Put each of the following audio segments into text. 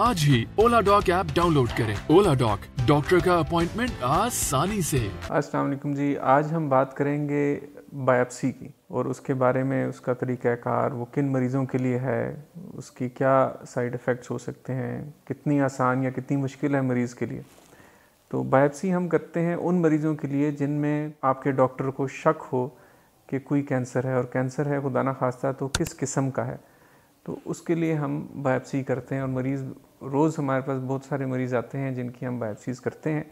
आज ही Oladoc app download करें ओला डॉक डॉक्टर का अपॉइंटमेंट आसानी से अस्सलाम वालेकुम जी आज हम बात करेंगे बायोप्सी की और उसके बारे में उसका तरीक़ाकार वो किन मरीज़ों के लिए है उसकी क्या साइड इफ़ेक्ट्स हो सकते हैं कितनी आसान या कितनी मुश्किल है मरीज़ के लिए तो बायोप्सी हम करते हैं उन मरीज़ों के लिए जिनमें आपके डॉक्टर को शक हो कि कोई कैंसर है और कैंसर है खुदा ना खास्ता तो किस किस्म का है तो उसके लिए हम बायोप्सी करते हैं और मरीज़ रोज़ हमारे पास बहुत सारे मरीज़ आते हैं जिनकी हम बायोप्सीज़ करते हैं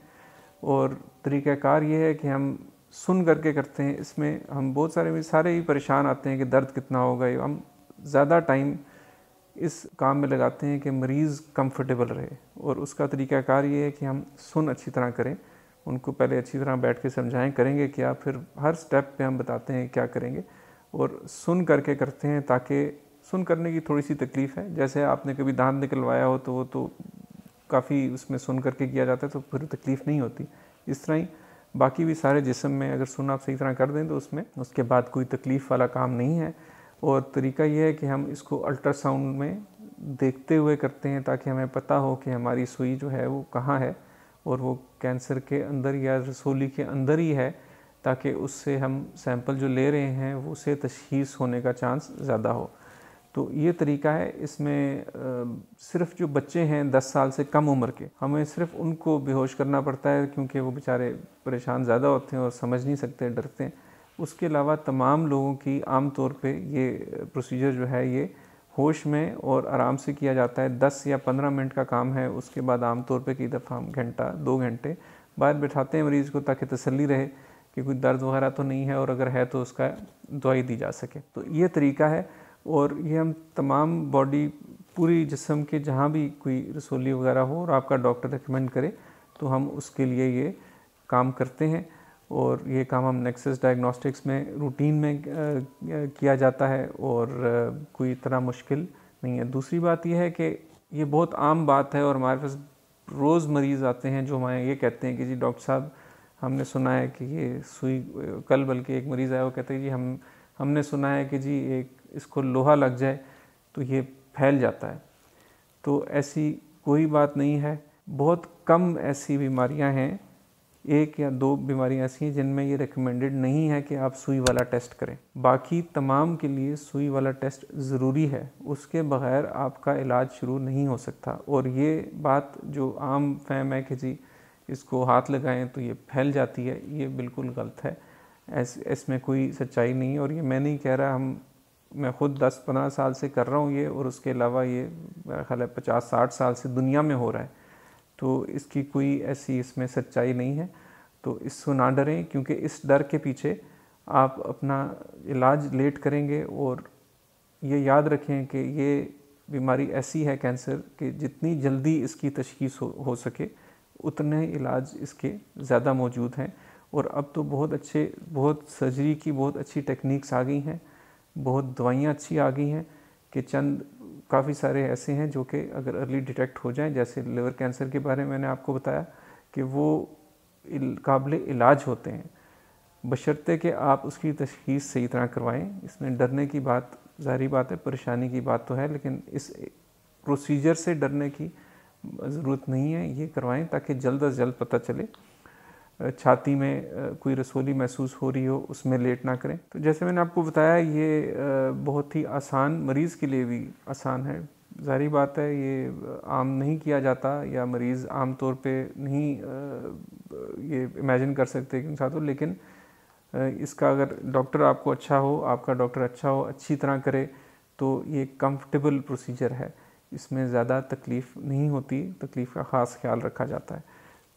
और तरीक़ाकार ये है कि हम सुन करके करते हैं इसमें हम बहुत सारे सारे ही परेशान आते हैं कि दर्द कितना होगा हम ज़्यादा टाइम इस काम में लगाते हैं कि मरीज़ कंफर्टेबल रहे और उसका तरीक़ाकार ये है कि हम सुन अच्छी तरह करें उनको पहले अच्छी तरह बैठ के समझाएं करेंगे क्या फिर हर स्टेप पे हम बताते हैं क्या करेंगे और सुन करके करते हैं ताकि सुन करने की थोड़ी सी तकलीफ़ है जैसे आपने कभी दांत निकलवाया हो तो वो तो काफ़ी उसमें सुन करके किया जाता है तो फिर तकलीफ़ नहीं होती इस तरह ही बाकी भी सारे जिसम में अगर सुन आप सही तरह कर दें तो उसमें उसके बाद कोई तकलीफ़ वाला काम नहीं है और तरीका यह है कि हम इसको अल्ट्रासाउंड में देखते हुए करते हैं ताकि हमें पता हो कि हमारी सुई जो है वो कहाँ है और वो कैंसर के अंदर या रसोली के अंदर ही है ताकि उससे हम सैंपल जो ले रहे हैं उसे तशीस होने का चांस ज़्यादा हो तो ये तरीका है इसमें सिर्फ जो बच्चे हैं 10 साल से कम उम्र के हमें सिर्फ उनको बेहोश करना पड़ता है क्योंकि वो बेचारे परेशान ज़्यादा होते हैं और समझ नहीं सकते डरते हैं उसके अलावा तमाम लोगों की आम तौर पे ये प्रोसीजर जो है ये होश में और आराम से किया जाता है दस या पंद्रह मिनट का काम है उसके बाद आम तौर पर कई दफ़ा हम घंटा दो घंटे बाहर बैठाते हैं मरीज़ को ताकि तसली रहे कि कोई दर्द वगैरह तो नहीं है और अगर है तो उसका दवाई दी जा सके तो ये तरीका है और ये हम तमाम बॉडी पूरी जिसम के जहाँ भी कोई रसोली वगैरह हो और आपका डॉक्टर रिकमेंड करे तो हम उसके लिए ये काम करते हैं और ये काम हम नेक्सस डायग्नोस्टिक्स में रूटीन में किया जाता है और कोई इतना मुश्किल नहीं है दूसरी बात यह है कि ये बहुत आम बात है और हमारे पास रोज़ मरीज़ आते हैं जो हमारे ये कहते हैं कि जी डॉक्टर साहब हमने सुना है कि ये सुई कल बल्कि एक मरीज़ आया वो कहते हैं जी हम हमने सुना है कि जी एक इसको लोहा लग जाए तो ये फैल जाता है तो ऐसी कोई बात नहीं है बहुत कम ऐसी बीमारियां हैं एक या दो बीमारियां ऐसी हैं जिनमें ये रिकमेंडेड नहीं है कि आप सुई वाला टेस्ट करें बाकी तमाम के लिए सुई वाला टेस्ट ज़रूरी है उसके बगैर आपका इलाज शुरू नहीं हो सकता और ये बात जो आम फहम है कि जी इसको हाथ लगाएं तो ये फैल जाती है ये बिल्कुल गलत है ऐसे इसमें कोई सच्चाई नहीं है और ये मैं नहीं कह रहा हम मैं खुद 10-15 साल से कर रहा हूँ ये और उसके अलावा ये मेरा ख्याल है पचास साठ साल से दुनिया में हो रहा है तो इसकी कोई ऐसी इसमें सच्चाई नहीं है तो इसको ना डरें क्योंकि इस डर के पीछे आप अपना इलाज लेट करेंगे और ये याद रखें कि ये बीमारी ऐसी है कैंसर कि जितनी जल्दी इसकी तशखीस हो, हो सके उतने इलाज इसके ज़्यादा मौजूद हैं और अब तो बहुत अच्छे बहुत सर्जरी की बहुत अच्छी टेक्निक्स आ गई हैं बहुत दवाइयाँ अच्छी आ गई हैं कि चंद काफ़ी सारे ऐसे हैं जो कि अगर अर्ली डिटेक्ट हो जाएं जैसे लिवर कैंसर के बारे में मैंने आपको बताया कि वो काबिल इलाज होते हैं बशर्ते कि आप उसकी तशखीस सही तरह करवाएं इसमें डरने की बात जारी बात है परेशानी की बात तो है लेकिन इस प्रोसीजर से डरने की ज़रूरत नहीं है ये करवाएं ताकि जल्द अज जल्द पता चले छाती में कोई रसोली महसूस हो रही हो उसमें लेट ना करें तो जैसे मैंने आपको बताया ये बहुत ही आसान मरीज़ के लिए भी आसान है जारी बात है ये आम नहीं किया जाता या मरीज़ आम तौर पे नहीं ये इमेजिन कर सकते कि साथ हो लेकिन इसका अगर डॉक्टर आपको अच्छा हो आपका डॉक्टर अच्छा हो अच्छी तरह करे तो ये कंफर्टेबल प्रोसीजर है इसमें ज़्यादा तकलीफ़ नहीं होती तकलीफ़ का ख़ास ख्याल रखा जाता है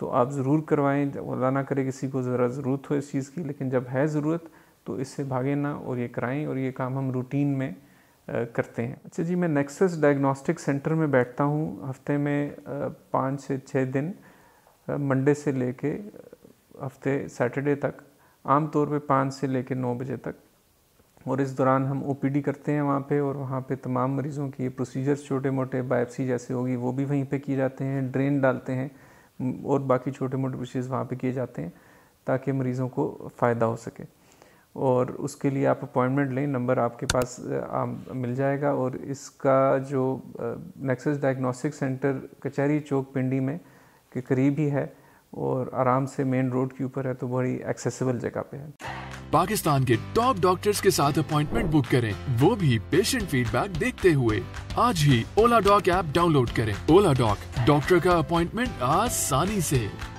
तो आप ज़रूर करवाएं अल्लाह ना करे किसी को ज़रा ज़रूरत हो इस चीज़ की लेकिन जब है ज़रूरत तो इससे भागें ना और ये कराएं और ये काम हम रूटीन में करते हैं अच्छा जी मैं नेक्सस डायग्नोस्टिक सेंटर में बैठता हूँ हफ्ते में पाँच से छः दिन मंडे से कर हफ्ते सैटरडे तक आम तौर पर पाँच से कर नौ बजे तक और इस दौरान हम ओ करते हैं वहाँ पे और वहाँ पे तमाम मरीज़ों की प्रोसीजर्स छोटे मोटे बायोप्सी जैसे होगी वो भी वहीं पे किए जाते हैं ड्रेन डालते हैं और बाकी छोटे मोटे विशेष वहाँ पे किए जाते हैं ताकि मरीज़ों को फ़ायदा हो सके और उसके लिए आप अपॉइंटमेंट लें नंबर आपके पास आ, मिल जाएगा और इसका जो नेक्सस डायग्नोस्टिक सेंटर कचहरी चौक पिंडी में के करीब ही है और आराम से मेन रोड के ऊपर है तो बड़ी एक्सेसिबल जगह पे है पाकिस्तान के टॉप डॉक्टर्स के साथ अपॉइंटमेंट बुक करें वो भी पेशेंट फीडबैक देखते हुए आज ही ओला डॉक ऐप डाउनलोड करें ओला डॉक डॉक्टर का अपॉइंटमेंट आसानी से